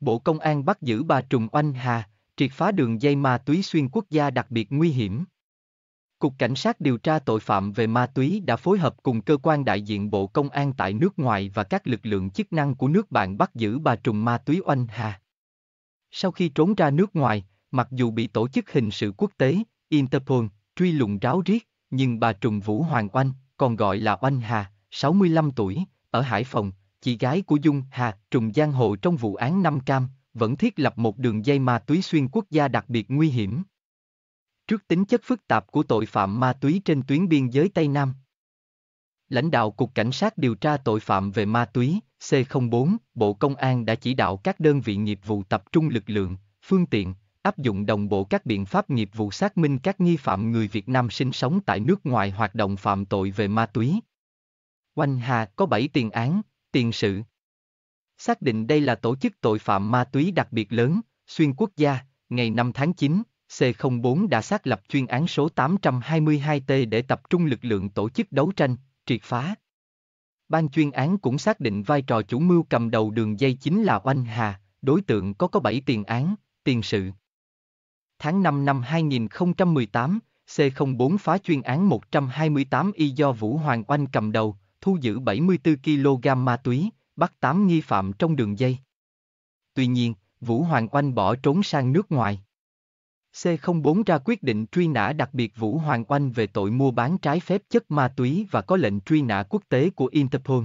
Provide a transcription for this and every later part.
Bộ Công an bắt giữ bà Trùng Oanh Hà, triệt phá đường dây ma túy xuyên quốc gia đặc biệt nguy hiểm. Cục Cảnh sát điều tra tội phạm về ma túy đã phối hợp cùng cơ quan đại diện Bộ Công an tại nước ngoài và các lực lượng chức năng của nước bạn bắt giữ bà Trùng Ma túy Oanh Hà. Sau khi trốn ra nước ngoài, mặc dù bị tổ chức hình sự quốc tế, Interpol, truy lùng ráo riết, nhưng bà Trùng Vũ Hoàng Oanh, còn gọi là Oanh Hà, 65 tuổi, ở Hải Phòng, chị gái của Dung Hà, trùng giang hộ trong vụ án Nam Cam, vẫn thiết lập một đường dây ma túy xuyên quốc gia đặc biệt nguy hiểm. Trước tính chất phức tạp của tội phạm ma túy trên tuyến biên giới Tây Nam, lãnh đạo Cục Cảnh sát điều tra tội phạm về ma túy, C04, Bộ Công an đã chỉ đạo các đơn vị nghiệp vụ tập trung lực lượng, phương tiện, áp dụng đồng bộ các biện pháp nghiệp vụ xác minh các nghi phạm người Việt Nam sinh sống tại nước ngoài hoạt động phạm tội về ma túy. Oanh Hà có 7 tiền án, tiền sự. Xác định đây là tổ chức tội phạm ma túy đặc biệt lớn, xuyên quốc gia, ngày 5 tháng 9, C04 đã xác lập chuyên án số 822T để tập trung lực lượng tổ chức đấu tranh, triệt phá. Ban chuyên án cũng xác định vai trò chủ mưu cầm đầu đường dây chính là Oanh Hà, đối tượng có có 7 tiền án, tiền sự. Tháng 5 năm 2018, C04 phá chuyên án 128Y do Vũ Hoàng Oanh cầm đầu, thu giữ 74 kg ma túy, bắt 8 nghi phạm trong đường dây. Tuy nhiên, Vũ Hoàng Oanh bỏ trốn sang nước ngoài. C04 ra quyết định truy nã đặc biệt Vũ Hoàng Oanh về tội mua bán trái phép chất ma túy và có lệnh truy nã quốc tế của Interpol.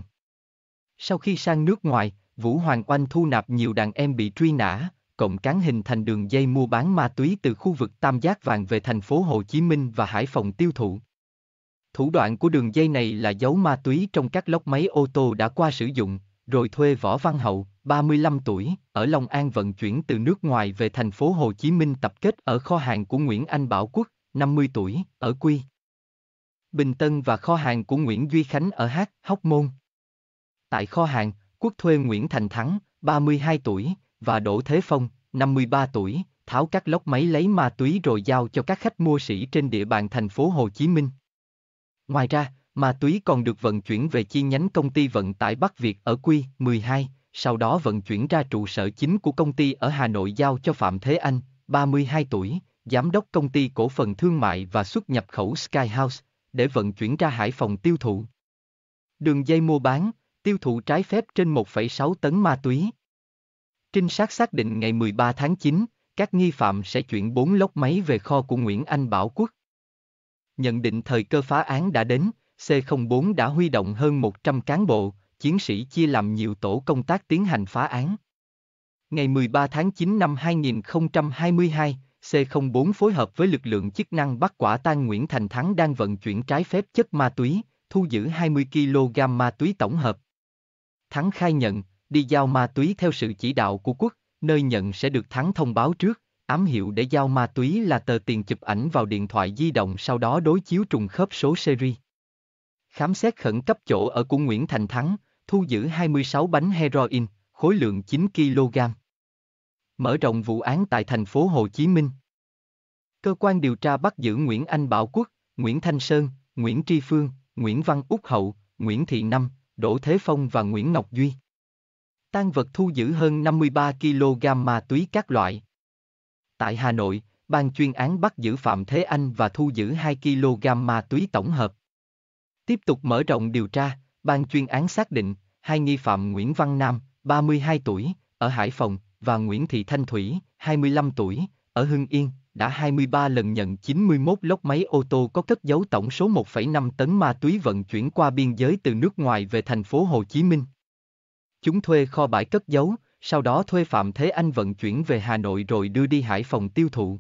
Sau khi sang nước ngoài, Vũ Hoàng Oanh thu nạp nhiều đàn em bị truy nã, cộng cán hình thành đường dây mua bán ma túy từ khu vực Tam Giác Vàng về thành phố Hồ Chí Minh và Hải Phòng tiêu thụ. Thủ đoạn của đường dây này là giấu ma túy trong các lốc máy ô tô đã qua sử dụng, rồi thuê Võ Văn Hậu, 35 tuổi, ở Long An vận chuyển từ nước ngoài về thành phố Hồ Chí Minh tập kết ở kho hàng của Nguyễn Anh Bảo Quốc, 50 tuổi, ở Quy. Bình Tân và kho hàng của Nguyễn Duy Khánh ở Hát, Hóc Môn. Tại kho hàng, Quốc thuê Nguyễn Thành Thắng, 32 tuổi, và Đỗ Thế Phong, 53 tuổi, tháo các lốc máy lấy ma túy rồi giao cho các khách mua sỉ trên địa bàn thành phố Hồ Chí Minh. Ngoài ra, ma túy còn được vận chuyển về chi nhánh công ty vận tải Bắc Việt ở Quy 12, sau đó vận chuyển ra trụ sở chính của công ty ở Hà Nội giao cho Phạm Thế Anh, 32 tuổi, giám đốc công ty cổ phần thương mại và xuất nhập khẩu Sky House, để vận chuyển ra Hải Phòng tiêu thụ. Đường dây mua bán, tiêu thụ trái phép trên 1,6 tấn ma túy. Trinh sát xác định ngày 13 tháng 9, các nghi phạm sẽ chuyển 4 lốc máy về kho của Nguyễn Anh Bảo Quốc. Nhận định thời cơ phá án đã đến, C04 đã huy động hơn 100 cán bộ, chiến sĩ chia làm nhiều tổ công tác tiến hành phá án. Ngày 13 tháng 9 năm 2022, C04 phối hợp với lực lượng chức năng bắt quả tang Nguyễn Thành Thắng đang vận chuyển trái phép chất ma túy, thu giữ 20 kg ma túy tổng hợp. Thắng khai nhận, đi giao ma túy theo sự chỉ đạo của quốc, nơi nhận sẽ được Thắng thông báo trước. Ám hiệu để giao ma túy là tờ tiền chụp ảnh vào điện thoại di động sau đó đối chiếu trùng khớp số seri. Khám xét khẩn cấp chỗ ở của Nguyễn Thành Thắng, thu giữ 26 bánh heroin, khối lượng 9 kg. Mở rộng vụ án tại thành phố Hồ Chí Minh. Cơ quan điều tra bắt giữ Nguyễn Anh Bảo Quốc, Nguyễn Thanh Sơn, Nguyễn Tri Phương, Nguyễn Văn Úc Hậu, Nguyễn Thị Năm, Đỗ Thế Phong và Nguyễn Ngọc Duy. Tang vật thu giữ hơn 53 kg ma túy các loại. Tại Hà Nội, ban chuyên án bắt giữ Phạm Thế Anh và thu giữ 2 kg ma túy tổng hợp. Tiếp tục mở rộng điều tra, ban chuyên án xác định hai nghi phạm Nguyễn Văn Nam, 32 tuổi, ở Hải Phòng và Nguyễn Thị Thanh Thủy, 25 tuổi, ở Hưng Yên, đã 23 lần nhận 91 lốc máy ô tô có cất dấu tổng số 1,5 tấn ma túy vận chuyển qua biên giới từ nước ngoài về thành phố Hồ Chí Minh. Chúng thuê kho bãi cất dấu, sau đó thuê Phạm Thế Anh vận chuyển về Hà Nội rồi đưa đi Hải Phòng tiêu thụ.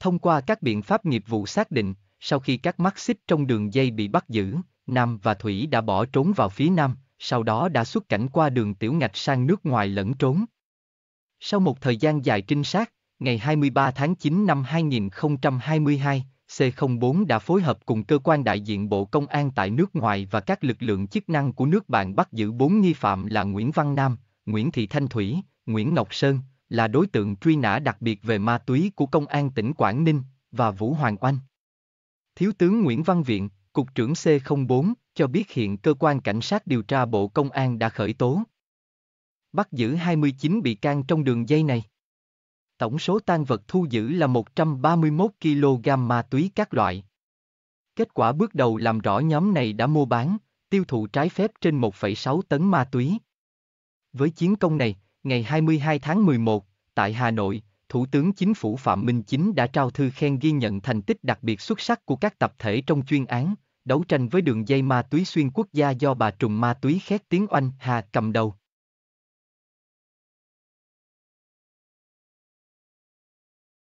Thông qua các biện pháp nghiệp vụ xác định, sau khi các mắt xích trong đường dây bị bắt giữ, Nam và Thủy đã bỏ trốn vào phía Nam, sau đó đã xuất cảnh qua đường tiểu ngạch sang nước ngoài lẫn trốn. Sau một thời gian dài trinh sát, ngày 23 tháng 9 năm 2022, C04 đã phối hợp cùng cơ quan đại diện Bộ Công an tại nước ngoài và các lực lượng chức năng của nước bạn bắt giữ 4 nghi phạm là Nguyễn Văn Nam, Nguyễn Thị Thanh Thủy, Nguyễn Ngọc Sơn, là đối tượng truy nã đặc biệt về ma túy của Công an tỉnh Quảng Ninh và Vũ Hoàng Oanh. Thiếu tướng Nguyễn Văn Viện, Cục trưởng C04, cho biết hiện cơ quan cảnh sát điều tra Bộ Công an đã khởi tố. Bắt giữ 29 bị can trong đường dây này. Tổng số tan vật thu giữ là 131 kg ma túy các loại. Kết quả bước đầu làm rõ nhóm này đã mua bán, tiêu thụ trái phép trên 1,6 tấn ma túy. Với chiến công này, ngày 22 tháng 11, tại Hà Nội, Thủ tướng Chính phủ Phạm Minh Chính đã trao thư khen ghi nhận thành tích đặc biệt xuất sắc của các tập thể trong chuyên án, đấu tranh với đường dây ma túy xuyên quốc gia do bà Trùm Ma túy khét tiếng oanh Hà cầm đầu.